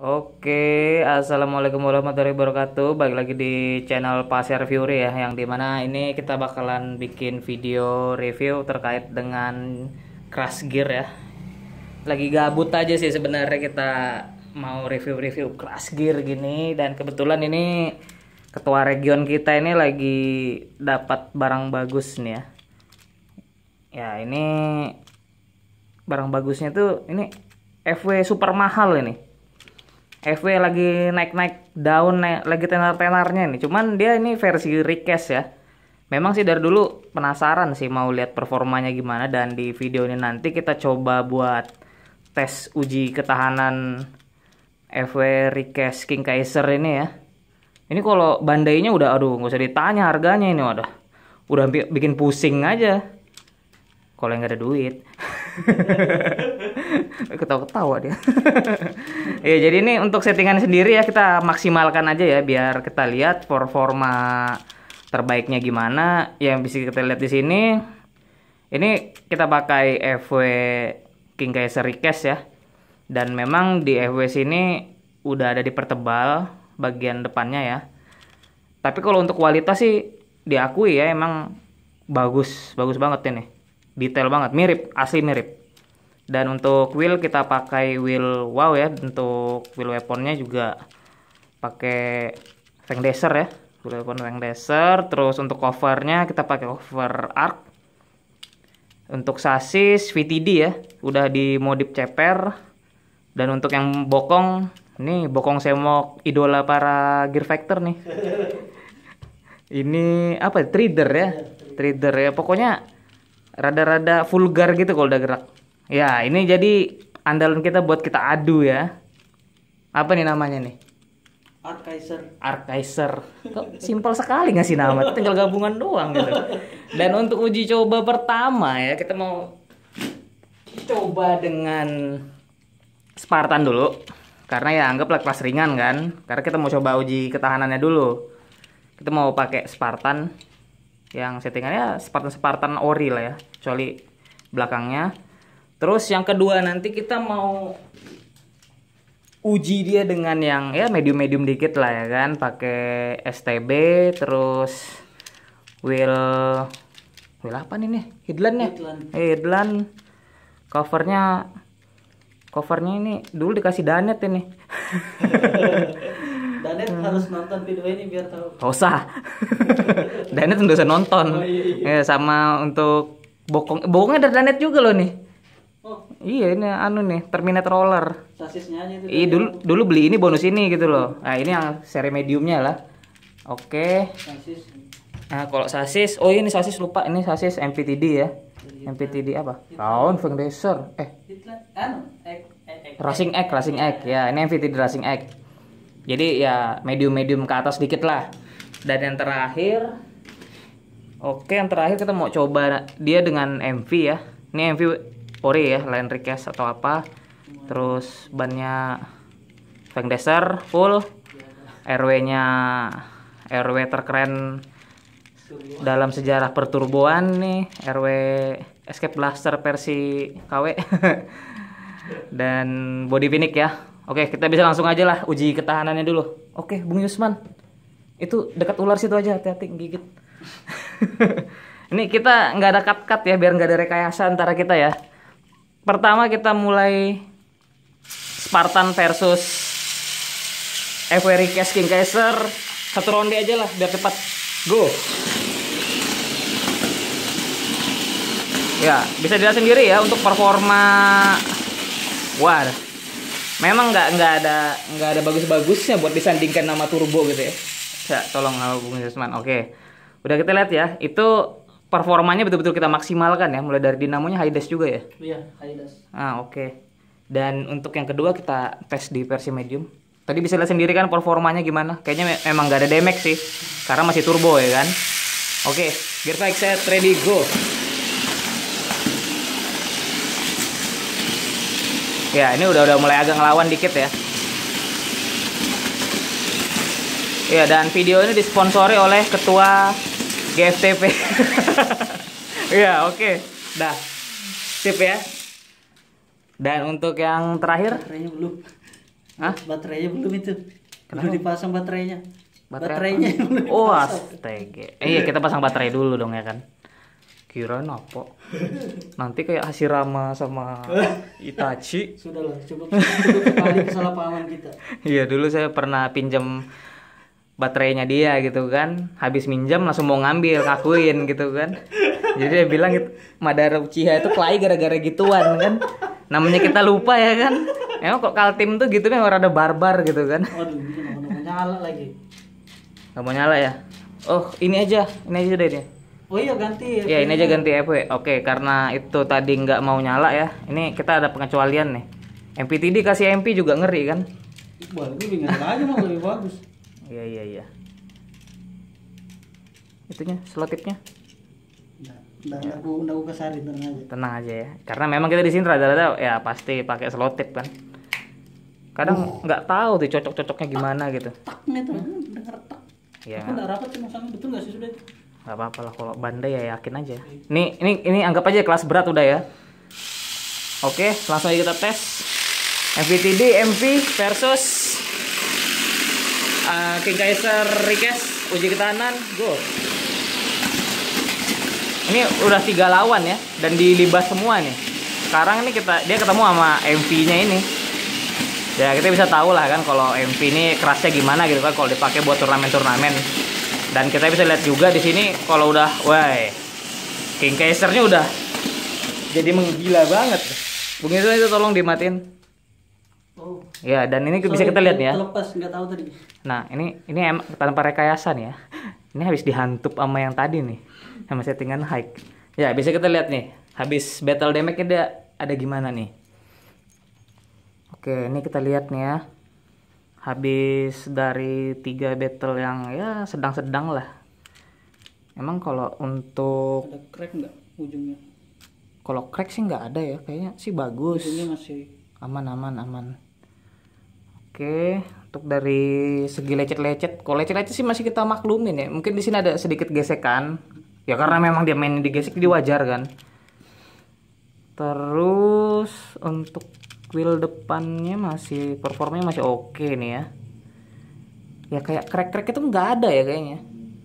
Oke, assalamualaikum warahmatullahi wabarakatuh. Balik lagi di channel Pasir Fury ya, yang dimana ini kita bakalan bikin video review terkait dengan crash gear ya. Lagi gabut aja sih sebenarnya kita mau review-review crash gear gini dan kebetulan ini ketua region kita ini lagi dapat barang bagus nih ya. Ya ini barang bagusnya tuh ini FW super mahal ini FW lagi naik-naik daun naik, lagi tenar-tenarnya nih. Cuman dia ini versi request ya. Memang sih dari dulu penasaran sih mau lihat performanya gimana dan di video ini nanti kita coba buat tes uji ketahanan FW Request King Kaiser ini ya. Ini kalau bandainya udah aduh nggak usah ditanya harganya ini waduh. Udah bikin pusing aja. Kalau yang nggak ada duit. Ketawa-ketawa dia. ya jadi ini untuk settingan sendiri ya kita maksimalkan aja ya biar kita lihat performa terbaiknya gimana. Yang bisa kita lihat di sini ini kita pakai FW King Kaiser Request ya. Dan memang di FW sini udah ada dipertebal bagian depannya ya. Tapi kalau untuk kualitas sih diakui ya emang bagus, bagus banget ini detail banget mirip asli mirip dan untuk wheel kita pakai wheel wow ya untuk wheel weaponnya juga pakai tank dasher ya wheel weapon tank dasher terus untuk covernya kita pakai cover arc untuk sasis VTD ya udah di modif ceper dan untuk yang bokong ini bokong semok idola para gear factor nih ini apa ya? trader ya trader ya pokoknya rada-rada vulgar gitu kalau udah gerak. Ya, ini jadi andalan kita buat kita adu ya. Apa nih namanya nih? Arkaiser. Arkaiser. Kok simpel sekali ngasih nama, tinggal gabungan doang gitu. Dan untuk uji coba pertama ya, kita mau coba dengan Spartan dulu. Karena ya anggaplah kelas ringan kan. Karena kita mau coba uji ketahanannya dulu. Kita mau pakai Spartan yang settingannya Spartan-Spartan ori lah ya cuali belakangnya terus yang kedua nanti kita mau uji dia dengan yang ya medium-medium dikit lah ya kan pakai STB terus wheel wheel apa nih nih headland ya headland, eh, headland. covernya covernya ini dulu dikasih danet ini Danet hmm. harus nonton video ini biar tahu. Tosa. Danet udah usah nonton. Oh, iya, iya. Ya, sama untuk bokong bokongnya dari Danet juga loh nih. Oh. Iya ini anu nih Terminator Roller. Sasisnya aja itu. Iya dulu yang... dulu beli ini bonus ini gitu loh. Nah ini yang seri mediumnya lah. Oke. Sasis. Nah kalau sasis, oh ini sasis lupa ini sasis MPTD ya. MPTD apa? Round Foundation. Eh. Anu, Racing X, Racing X ya. Ini MPTD Racing X jadi ya medium-medium ke atas dikit lah dan yang terakhir oke yang terakhir kita mau coba dia dengan MV ya ini MV ori ya lain request atau apa terus bannya Frank Deser full RW nya RW terkeren dalam sejarah perturboan nih RW Escape Blaster versi KW dan body finish ya Oke, kita bisa langsung aja lah uji ketahanannya dulu. Oke, Bung Yusman. Itu dekat ular situ aja, hati-hati gigit. Ini kita nggak ada cut-cut ya, biar nggak ada rekayasa antara kita ya. Pertama kita mulai Spartan versus Every King Kaiser. Satu ronde aja lah, biar cepat. Go! Ya, bisa dilihat sendiri ya untuk performa... Waduh memang nggak nggak ada nggak ada bagus-bagusnya buat disandingkan nama turbo gitu ya ya tolong sama Bung Yusman oke udah kita lihat ya itu performanya betul-betul kita maksimalkan ya mulai dari dinamonya high dash juga ya iya high dash ah oke dan untuk yang kedua kita tes di versi medium tadi bisa lihat sendiri kan performanya gimana kayaknya memang nggak ada damage sih karena masih turbo ya kan oke gear saya ready go ya ini udah udah mulai agak ngelawan dikit ya ya dan video ini disponsori oleh ketua GFTP ya oke okay. dah sip ya dan untuk yang terakhir baterainya belum Hah? baterainya belum itu Kenapa? belum dipasang baterainya baterainya, baterainya oh astaga eh, iya kita pasang baterai dulu dong ya kan kirain apa nanti kayak Hashirama sama Itachi sudahlah cukup cukup sekali kesalahpahaman kita iya dulu saya pernah pinjam baterainya dia gitu kan habis minjam langsung mau ngambil kakuin gitu kan jadi dia bilang Madara Uchiha itu play gara-gara gituan kan namanya kita lupa ya kan emang kok Kaltim tuh gitu nih orang ada barbar gitu kan aduh ini mau nyala lagi nggak mau nyala ya oh ini aja ini aja deh, deh Oh iya ganti. Ya, ya ini aja ganti FW. Oke, karena itu tadi nggak mau nyala ya. Ini kita ada pengecualian nih. MPTD kasih MP juga ngeri kan? Wah, ini aja mau lebih bagus. Iya iya iya. Itunya selotipnya. Nggak, ya. aku, nggak aku kesarin tenang aja. Tenang aja ya. Karena memang kita di sini rada-rada ya pasti pakai selotip kan. Kadang oh. nggak oh. tahu tuh cocok-cocoknya gimana gitu. Tak nih tuh, tak. Ya. Aku nggak rapat sama sama betul nggak sih sudah nggak apa-apa lah kalau bandai ya yakin aja ini ini ini anggap aja kelas berat udah ya oke langsung aja kita tes MVTD MV versus uh, King Kaiser Rikes uji ketahanan go ini udah tiga lawan ya dan dilibas semua nih sekarang ini kita dia ketemu sama MV nya ini ya kita bisa tahu lah kan kalau MV ini kerasnya gimana gitu kan kalau dipakai buat turnamen-turnamen dan kita bisa lihat juga di sini kalau udah King kingcasernya udah jadi menggila banget Bung Yusuf itu tolong dimatiin oh. ya dan ini Sorry, bisa kita lihat ya lepas nggak tahu tadi nah ini ini emang tanpa rekayasa nih ya ini habis dihantup sama yang tadi nih sama settingan high ya bisa kita lihat nih habis battle damage dia ada gimana nih oke ini kita lihat nih ya habis dari tiga battle yang ya sedang-sedang lah emang kalau untuk ada crack nggak ujungnya kalau crack sih nggak ada ya kayaknya sih bagus ujungnya masih aman aman aman oke untuk dari segi lecet-lecet kalau lecet-lecet sih masih kita maklumin ya mungkin di sini ada sedikit gesekan ya karena memang dia main digesek di wajar kan terus untuk wheel depannya masih performanya masih oke okay nih ya ya kayak krek krek itu nggak ada ya kayaknya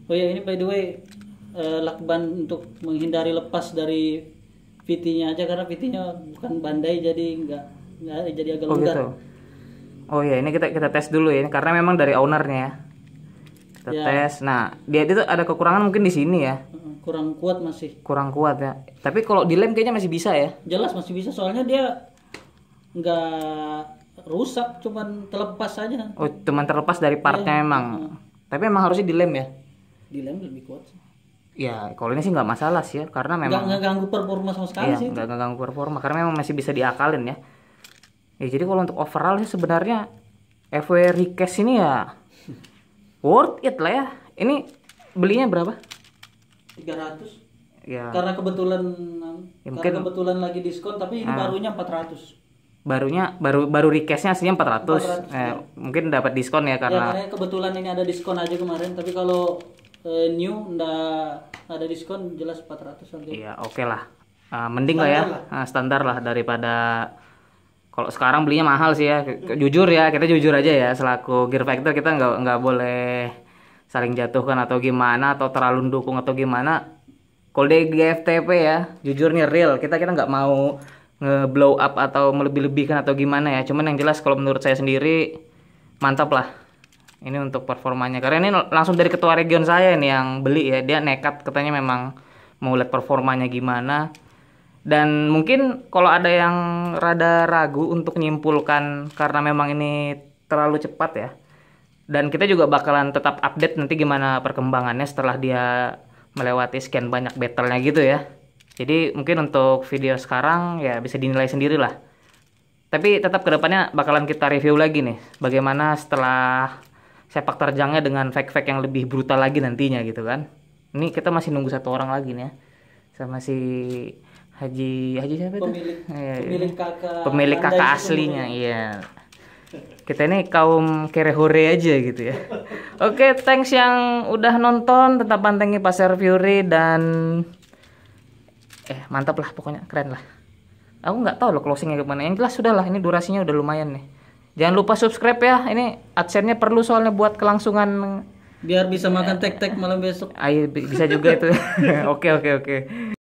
oh ya ini by the way eh, lakban untuk menghindari lepas dari PT-nya aja karena PT-nya bukan bandai jadi nggak nggak jadi agak oh, gitu. oh ya ini kita kita tes dulu ya karena memang dari ownernya ya kita ya. tes nah dia itu ada kekurangan mungkin di sini ya kurang kuat masih kurang kuat ya tapi kalau dilem kayaknya masih bisa ya jelas masih bisa soalnya dia nggak rusak cuman terlepas aja oh cuman terlepas dari partnya yeah. emang uh. tapi emang harusnya dilem ya dilem lebih kuat sih. ya kalau ini sih nggak masalah sih ya karena memang nggak ganggu performa sama sekali iya, sih nggak ganggu performa karena memang masih bisa diakalin ya ya jadi kalau untuk overall sih sebenarnya FW Rikes ini ya worth it lah ya ini belinya berapa 300 ya karena kebetulan ya, karena mungkin... kebetulan lagi diskon tapi ini nah. barunya 400 barunya baru baru requestnya aslinya 400, 400 eh, ya. mungkin dapat diskon ya, ya karena ya, kebetulan ini ada diskon aja kemarin tapi kalau eh, new ndak ada diskon jelas 400 harga iya oke okay lah uh, mending ya. standar lah ya lah. Uh, standar lah daripada kalau sekarang belinya mahal sih ya jujur ya kita jujur aja ya selaku gear factor kita nggak nggak boleh saling jatuhkan atau gimana atau terlalu dukung atau gimana kalau di GFTP ya jujurnya real kita kita nggak mau ngeblow blow up atau melebih-lebihkan atau gimana ya. Cuman yang jelas kalau menurut saya sendiri mantap lah. Ini untuk performanya. Karena ini langsung dari ketua region saya ini yang beli ya. Dia nekat katanya memang mau lihat performanya gimana. Dan mungkin kalau ada yang rada ragu untuk menyimpulkan karena memang ini terlalu cepat ya. Dan kita juga bakalan tetap update nanti gimana perkembangannya setelah dia melewati scan banyak battle-nya gitu ya. Jadi mungkin untuk video sekarang ya bisa dinilai sendiri lah. Tapi tetap kedepannya bakalan kita review lagi nih, bagaimana setelah sepak terjangnya dengan fake-fake yang lebih brutal lagi nantinya gitu kan. Ini kita masih nunggu satu orang lagi nih ya, sama si Haji Haji siapa pemilik, iya, iya. pemilik kakak pemilik kakak aslinya, iya. Kita ini kaum kerehore aja gitu ya. Oke, okay, thanks yang udah nonton. Tetap pantengin Pasar Fury dan eh mantap lah pokoknya keren lah aku nggak tahu loh closingnya gimana yang jelas sudah lah ini durasinya udah lumayan nih jangan lupa subscribe ya ini adsense perlu soalnya buat kelangsungan biar bisa makan tek-tek malam besok ayo bisa juga itu oke oke oke